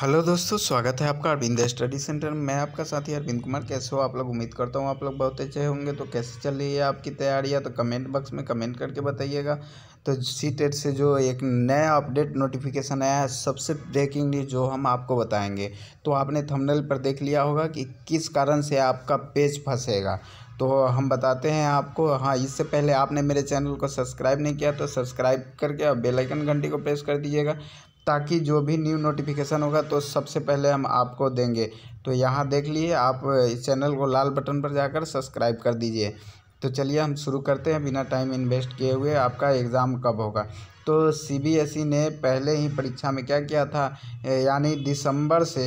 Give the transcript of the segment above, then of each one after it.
hello दोस्तों स्वागत है आपका अरविंद स्टडी सेंटर में मैं आपका साथी अरविंद कुमार कैसे हो आप लोग उम्मीद करता हूँ आप लोग बहुत अच्छे होंगे तो कैसे चल रही है आपकी तैयारियाँ तो कमेंट बॉक्स में कमेंट करके बताइएगा तो सी टेट e से जो एक नया अपडेट नोटिफिकेशन आया है सबसे ब्रेकिंग न्यूज जो हम आपको बताएंगे तो आपने थमनल पर देख लिया होगा कि किस कारण से आपका पेज फंसेगा तो हम बताते हैं आपको हाँ इससे पहले आपने मेरे चैनल को सब्सक्राइब नहीं किया तो सब्सक्राइब करके और बेल आइकन घंटी को प्रेस कर दीजिएगा ताकि जो भी न्यू नोटिफिकेशन होगा तो सबसे पहले हम आपको देंगे तो यहाँ देख लीजिए आप इस चैनल को लाल बटन पर जाकर सब्सक्राइब कर दीजिए तो चलिए हम शुरू करते हैं बिना टाइम इन्वेस्ट किए हुए आपका एग्ज़ाम कब होगा तो सीबीएसई e ने पहले ही परीक्षा में क्या किया था यानी दिसंबर से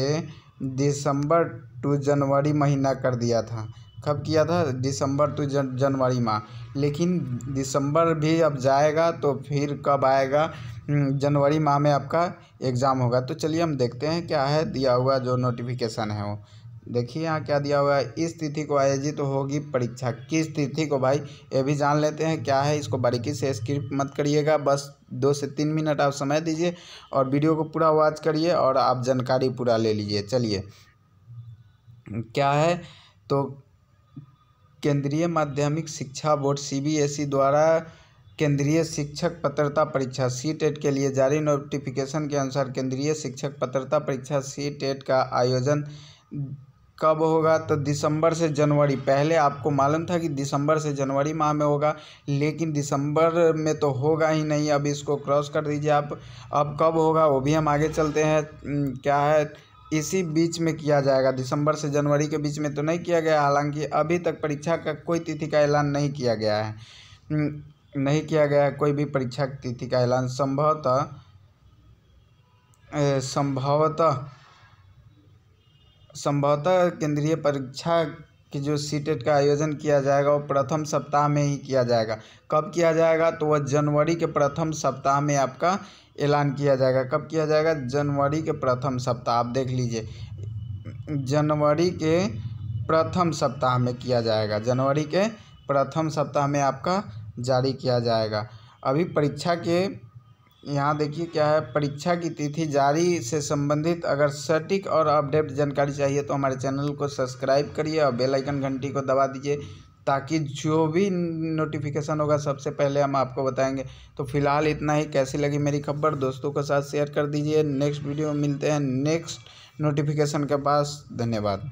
दिसंबर टू जनवरी महीना कर दिया था कब किया था दिसंबर टू जन जनवरी माह लेकिन दिसंबर भी अब जाएगा तो फिर कब आएगा हम्म, जनवरी माह में आपका एग्ज़ाम होगा तो चलिए हम देखते हैं क्या है दिया हुआ जो नोटिफिकेशन है वो देखिए यहाँ क्या दिया हुआ है इस तिथि को आयोजित तो होगी परीक्षा किस तिथि को भाई ये भी जान लेते हैं क्या है इसको बारीकी से स्क्रिप्ट मत करिएगा बस दो से तीन मिनट आप समय दीजिए और वीडियो को पूरा वॉच करिए और आप जानकारी पूरा ले लीजिए चलिए क्या है तो केंद्रीय माध्यमिक शिक्षा बोर्ड सीबीएसई e द्वारा केंद्रीय शिक्षक पत्रता परीक्षा सी टेट e के लिए जारी नोटिफिकेशन के अनुसार केंद्रीय शिक्षक पत्रता परीक्षा सी टेट e का आयोजन कब होगा तो दिसंबर से जनवरी पहले आपको मालूम था कि दिसंबर से जनवरी माह में होगा लेकिन दिसंबर में तो होगा ही नहीं अब इसको क्रॉस कर दीजिए आप अब कब होगा वो भी हम आगे चलते हैं क्या है इसी बीच में किया जाएगा दिसंबर से जनवरी के बीच में तो नहीं किया गया हालांकि अभी तक परीक्षा का कोई तिथि का ऐलान नहीं किया गया है हम्म, नहीं किया गया है कोई भी परीक्षा तिथि का ऐलान संभवतः संभवतः संभवतः केंद्रीय परीक्षा कि जो सी टेट e का आयोजन किया जाएगा वो प्रथम सप्ताह में ही किया जाएगा कब किया जाएगा तो वह जनवरी के प्रथम सप्ताह में आपका ऐलान किया जाएगा कब किया जाएगा जनवरी के प्रथम सप्ताह आप देख लीजिए जनवरी के प्रथम सप्ताह में किया जाएगा जनवरी के प्रथम सप्ताह में आपका जारी किया जाएगा अभी परीक्षा के यहाँ देखिए क्या है परीक्षा की तिथि जारी से संबंधित अगर सटीक और अपडेट जानकारी चाहिए तो हमारे चैनल को सब्सक्राइब करिए और बेल आइकन घंटी को दबा दीजिए ताकि जो भी नोटिफिकेशन होगा सबसे पहले हम आपको बताएंगे तो फिलहाल इतना ही कैसी लगी मेरी खबर दोस्तों के साथ शेयर कर दीजिए नेक्स्ट वीडियो मिलते हैं नेक्स्ट नोटिफिकेशन के पास धन्यवाद